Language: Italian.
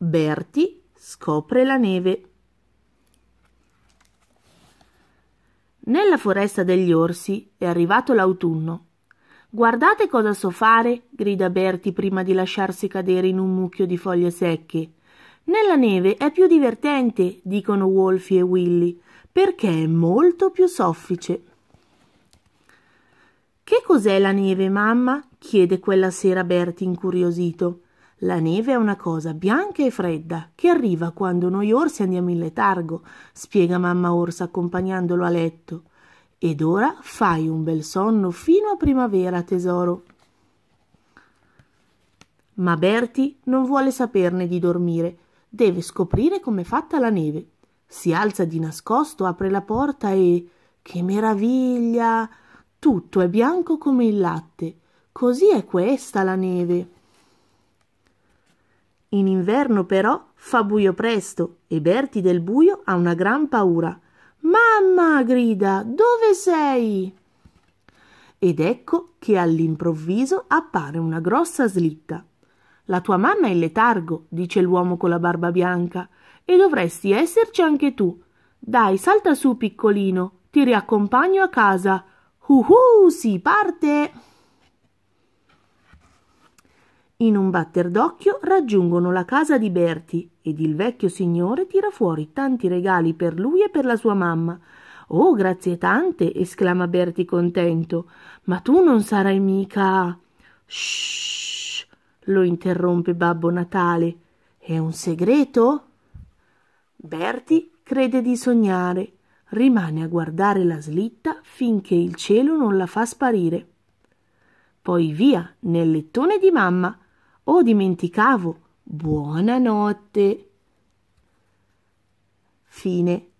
Berti scopre la neve. Nella foresta degli orsi è arrivato l'autunno. Guardate cosa so fare, grida Berti prima di lasciarsi cadere in un mucchio di foglie secche. Nella neve è più divertente, dicono Wolfie e Willy, perché è molto più soffice. Che cos'è la neve, mamma? chiede quella sera Berti incuriosito. La neve è una cosa bianca e fredda che arriva quando noi orsi andiamo in letargo, spiega mamma orsa accompagnandolo a letto. Ed ora fai un bel sonno fino a primavera, tesoro. Ma Berti non vuole saperne di dormire, deve scoprire com'è fatta la neve. Si alza di nascosto, apre la porta e. Che meraviglia! Tutto è bianco come il latte. Così è questa la neve. In inverno però fa buio presto e Berti del buio ha una gran paura. Mamma! grida, dove sei? Ed ecco che all'improvviso appare una grossa slitta. La tua mamma è in letargo, dice l'uomo con la barba bianca, e dovresti esserci anche tu. Dai, salta su, piccolino, ti riaccompagno a casa. Uhu, si parte! In un batter d'occhio raggiungono la casa di Berti ed il vecchio signore tira fuori tanti regali per lui e per la sua mamma. Oh, grazie tante! esclama Berti contento. Ma tu non sarai mica. Shh! lo interrompe Babbo Natale. È un segreto? Berti crede di sognare. Rimane a guardare la slitta finché il cielo non la fa sparire. Poi via nel lettone di mamma Oh, dimenticavo. Buonanotte. Fine.